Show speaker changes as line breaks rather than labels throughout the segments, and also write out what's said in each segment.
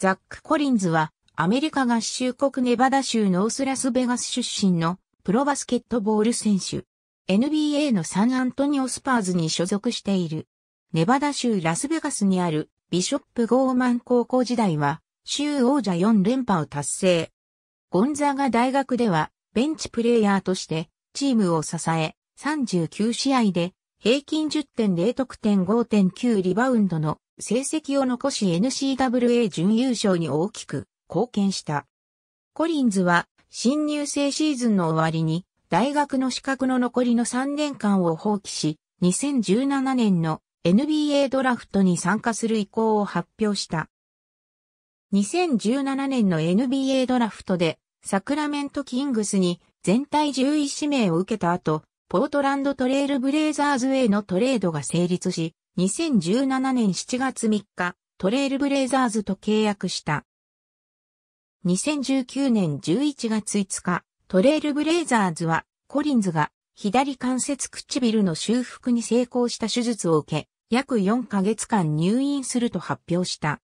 ザック・コリンズは、アメリカ合衆国ネバダ州
ノースラスベガス出身のプロバスケットボール選手。NBA のサンアントニオスパーズに所属している。ネバダ州ラスベガスにあるビショップ・ゴーマン高校時代は、州王者4連覇を達成。ゴンザーガ大学では、ベンチプレイヤーとして、チームを支え、39試合で平均10.0得点5.9リバウンドの成績を残し n c w a 準優勝に大きく貢献した。コリンズは新入生シーズンの終わりに大学の資格の残りの3年間を放棄し、2017年の NBA ドラフトに参加する意向を発表した。2017年の NBA ドラフトでサクラメントキングスに全体11指名を受けた後、ポートランドトレイルブレイザーズへのトレードが成立し、2017年7月3日、トレイルブレイザーズと契約した。2019年11月5日、トレイルブレイザーズは、コリンズが左関節唇の修復に成功した手術を受け、約4ヶ月間入院すると発表した。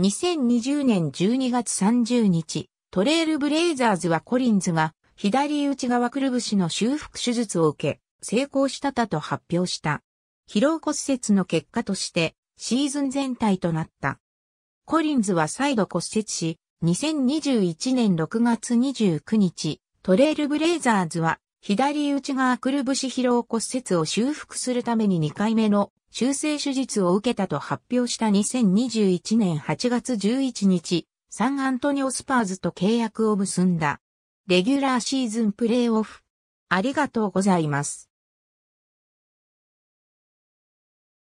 2020年12月30日、トレイルブレイザーズはコリンズが左内側くるぶしの修復手術を受け、成功したたと発表した。疲労骨折の結果として、シーズン全体となった。コリンズは再度骨折し、2021年6月29日、トレイルブレイザーズは、左内側くるぶし疲労骨折を修復するために2回目の修正手術を受けたと発表した2021年8月11日、サンアントニオスパーズと契約を結んだ。
レギュラーシーズンプレーオフ。ありがとうございます。